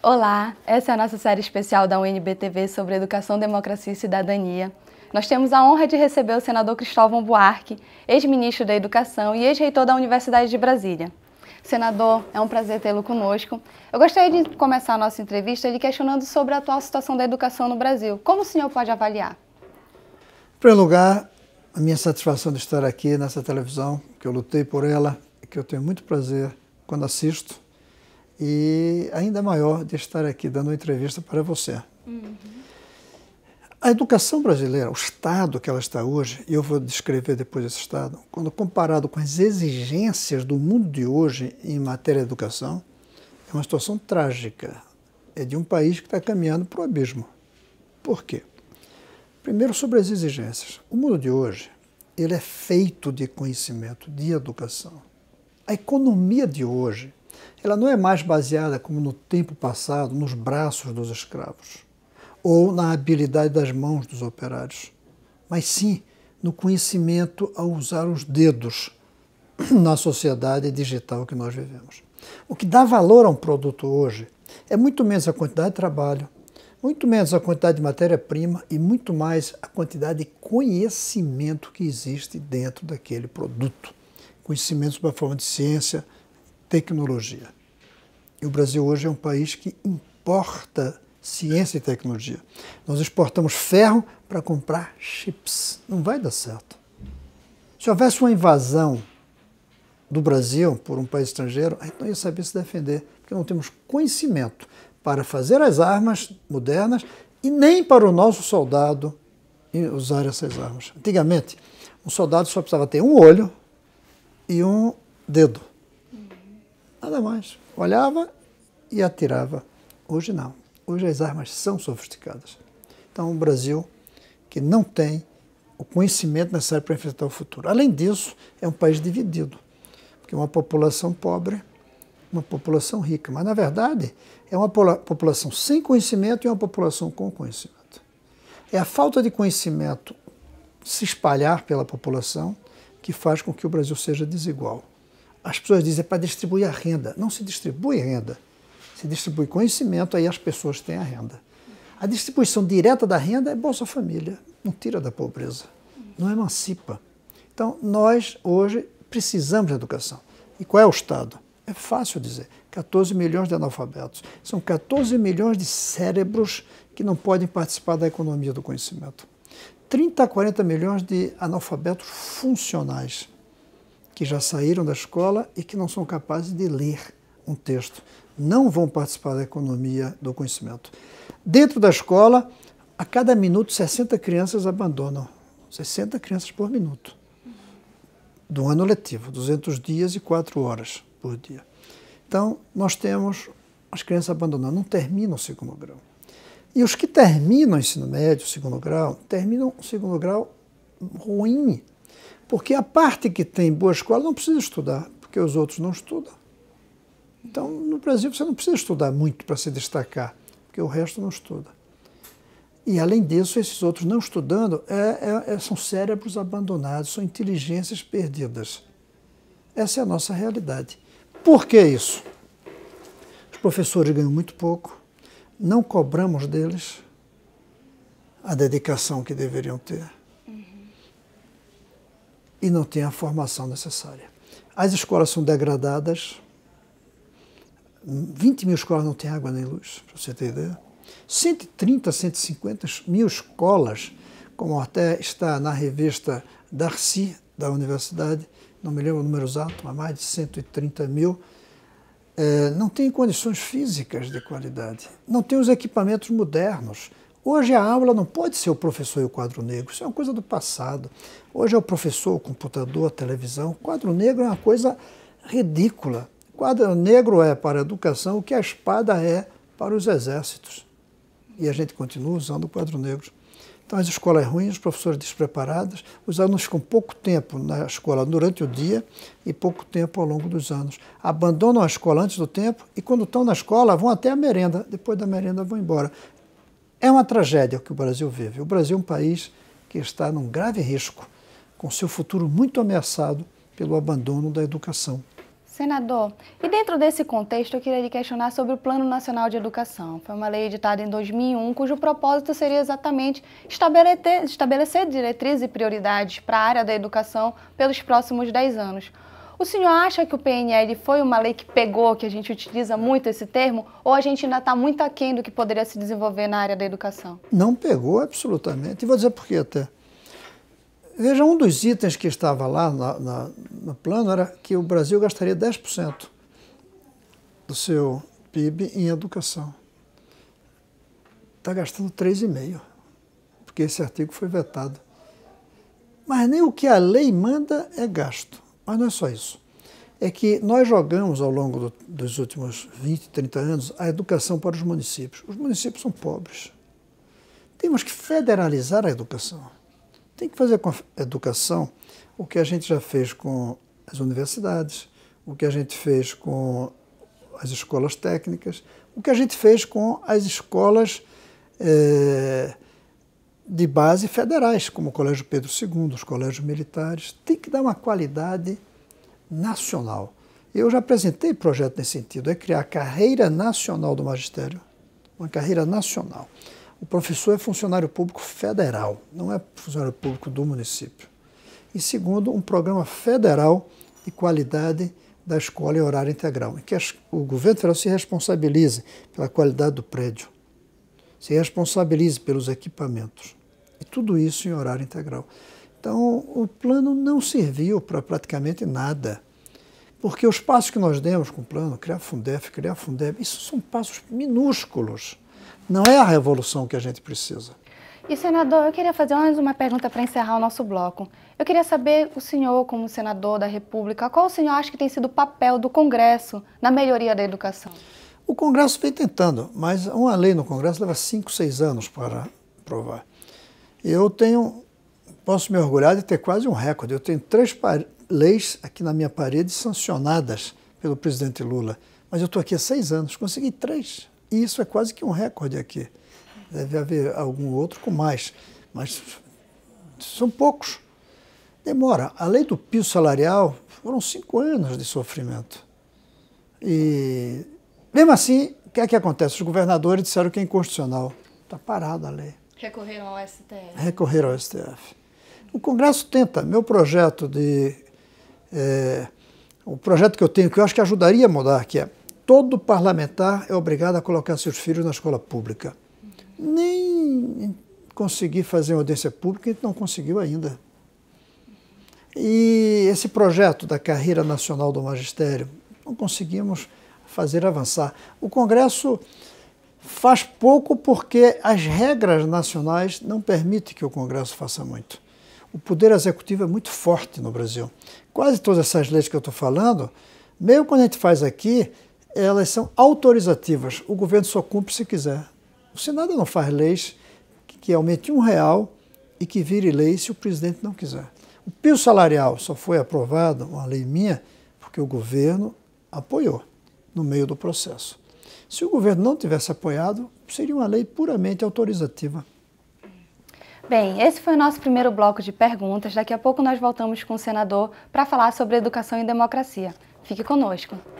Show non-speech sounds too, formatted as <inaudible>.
Olá, essa é a nossa série especial da UNBTV sobre educação, democracia e cidadania. Nós temos a honra de receber o senador Cristóvão Buarque, ex-ministro da Educação e ex-reitor da Universidade de Brasília. Senador, é um prazer tê-lo conosco. Eu gostaria de começar a nossa entrevista lhe questionando sobre a atual situação da educação no Brasil. Como o senhor pode avaliar? Em primeiro lugar, a minha satisfação de estar aqui nessa televisão, que eu lutei por ela, que eu tenho muito prazer quando assisto, e ainda maior de estar aqui dando uma entrevista para você. Uhum. A educação brasileira, o estado que ela está hoje, e eu vou descrever depois esse estado, quando comparado com as exigências do mundo de hoje em matéria de educação, é uma situação trágica. É de um país que está caminhando para o abismo. Por quê? Primeiro, sobre as exigências. O mundo de hoje ele é feito de conhecimento, de educação. A economia de hoje ela não é mais baseada, como no tempo passado, nos braços dos escravos ou na habilidade das mãos dos operários, mas sim no conhecimento ao usar os dedos <clears throat> na sociedade digital que nós vivemos. O que dá valor a um produto hoje é muito menos a quantidade de trabalho, muito menos a quantidade de matéria-prima e muito mais a quantidade de conhecimento que existe dentro daquele produto. Conhecimento sob a forma de ciência, tecnologia. E o Brasil hoje é um país que importa ciência e tecnologia. Nós exportamos ferro para comprar chips. Não vai dar certo. Se houvesse uma invasão do Brasil por um país estrangeiro, a gente não ia saber se defender, porque não temos conhecimento para fazer as armas modernas e nem para o nosso soldado usar essas armas. Antigamente, um soldado só precisava ter um olho e um dedo. Nada mais. Olhava e atirava. Hoje não hoje as armas são sofisticadas. Então, o Brasil, que não tem o conhecimento necessário para enfrentar o futuro. Além disso, é um país dividido, porque uma população pobre, uma população rica. Mas, na verdade, é uma população sem conhecimento e uma população com conhecimento. É a falta de conhecimento se espalhar pela população que faz com que o Brasil seja desigual. As pessoas dizem é para distribuir a renda. Não se distribui renda se distribui conhecimento, aí as pessoas têm a renda. A distribuição direta da renda é Bolsa Família, não tira da pobreza, não emancipa. Então, nós hoje precisamos de educação. E qual é o Estado? É fácil dizer. 14 milhões de analfabetos. São 14 milhões de cérebros que não podem participar da economia do conhecimento. 30 a 40 milhões de analfabetos funcionais que já saíram da escola e que não são capazes de ler um texto não vão participar da economia do conhecimento. Dentro da escola, a cada minuto, 60 crianças abandonam. 60 crianças por minuto. Do ano letivo, 200 dias e 4 horas por dia. Então, nós temos as crianças abandonando, não terminam o segundo grau. E os que terminam o ensino médio, o segundo grau, terminam o segundo grau ruim. Porque a parte que tem boa escola não precisa estudar, porque os outros não estudam. Então, no Brasil, você não precisa estudar muito para se destacar, porque o resto não estuda. E, além disso, esses outros não estudando é, é, é, são cérebros abandonados, são inteligências perdidas. Essa é a nossa realidade. Por que isso? Os professores ganham muito pouco, não cobramos deles a dedicação que deveriam ter e não têm a formação necessária. As escolas são degradadas, 20 mil escolas não têm água nem luz, para você ter ideia. 130, 150 mil escolas, como até está na revista Darcy, da universidade, não me lembro o número exato, mas mais de 130 mil, é, não tem condições físicas de qualidade, não tem os equipamentos modernos. Hoje a aula não pode ser o professor e o quadro negro, isso é uma coisa do passado. Hoje é o professor, o computador, a televisão. O quadro negro é uma coisa ridícula quadro negro é para a educação o que a espada é para os exércitos. E a gente continua usando o quadro negro. Então, as escolas ruins, os professores despreparados, os alunos ficam pouco tempo na escola durante o dia e pouco tempo ao longo dos anos. Abandonam a escola antes do tempo e, quando estão na escola, vão até a merenda. Depois da merenda, vão embora. É uma tragédia que o Brasil vive. O Brasil é um país que está num grave risco, com seu futuro muito ameaçado pelo abandono da educação. Senador, e dentro desse contexto, eu queria lhe questionar sobre o Plano Nacional de Educação. Foi uma lei editada em 2001, cujo propósito seria exatamente estabelecer, estabelecer diretrizes e prioridades para a área da educação pelos próximos 10 anos. O senhor acha que o PNL foi uma lei que pegou, que a gente utiliza muito esse termo, ou a gente ainda está muito aquém do que poderia se desenvolver na área da educação? Não pegou absolutamente. E vou dizer por quê até. Veja, um dos itens que estava lá na, na, no plano era que o Brasil gastaria 10% do seu PIB em educação. Está gastando 3,5%, porque esse artigo foi vetado. Mas nem o que a lei manda é gasto. Mas não é só isso. É que nós jogamos ao longo do, dos últimos 20, 30 anos a educação para os municípios. Os municípios são pobres. Temos que federalizar a educação tem que fazer com a educação o que a gente já fez com as universidades, o que a gente fez com as escolas técnicas, o que a gente fez com as escolas eh, de base federais, como o Colégio Pedro II, os colégios militares. Tem que dar uma qualidade nacional. Eu já apresentei projeto nesse sentido, é criar a carreira nacional do magistério, uma carreira nacional. O professor é funcionário público federal, não é funcionário público do município. E segundo, um programa federal de qualidade da escola em horário integral, em que o governo federal se responsabilize pela qualidade do prédio, se responsabilize pelos equipamentos. E tudo isso em horário integral. Então, o plano não serviu para praticamente nada. Porque os passos que nós demos com o plano, criar Fundef, criar Fundeb, isso são passos minúsculos não é a revolução que a gente precisa. E, senador, eu queria fazer mais uma pergunta para encerrar o nosso bloco. Eu queria saber, o senhor, como senador da República, qual o senhor acha que tem sido o papel do Congresso na melhoria da educação? O Congresso vem tentando, mas uma lei no Congresso leva 5, 6 anos para aprovar. Eu tenho, posso me orgulhar de ter quase um recorde. Eu tenho três leis aqui na minha parede sancionadas pelo presidente Lula, mas eu estou aqui há seis anos, consegui três. E isso é quase que um recorde aqui. Deve haver algum outro com mais, mas são poucos. Demora. A lei do piso salarial foram cinco anos de sofrimento. E, mesmo assim, o que é que acontece? Os governadores disseram que é inconstitucional. Está parada a lei. Recorreram ao STF. Recorreram ao STF. O Congresso tenta. Meu projeto de. É, o projeto que eu tenho, que eu acho que ajudaria a mudar, que é todo parlamentar é obrigado a colocar seus filhos na escola pública. Nem conseguir fazer uma audiência pública, a gente não conseguiu ainda. E esse projeto da carreira nacional do magistério, não conseguimos fazer avançar. O Congresso faz pouco porque as regras nacionais não permitem que o Congresso faça muito. O poder executivo é muito forte no Brasil. Quase todas essas leis que eu estou falando, mesmo quando a gente faz aqui, elas são autorizativas. O governo só cumpre se quiser. O Senado não faz leis que aumente um real e que vire lei se o presidente não quiser. O piso salarial só foi aprovado, uma lei minha, porque o governo apoiou no meio do processo. Se o governo não tivesse apoiado, seria uma lei puramente autorizativa. Bem, esse foi o nosso primeiro bloco de perguntas. Daqui a pouco nós voltamos com o senador para falar sobre educação e democracia. Fique conosco.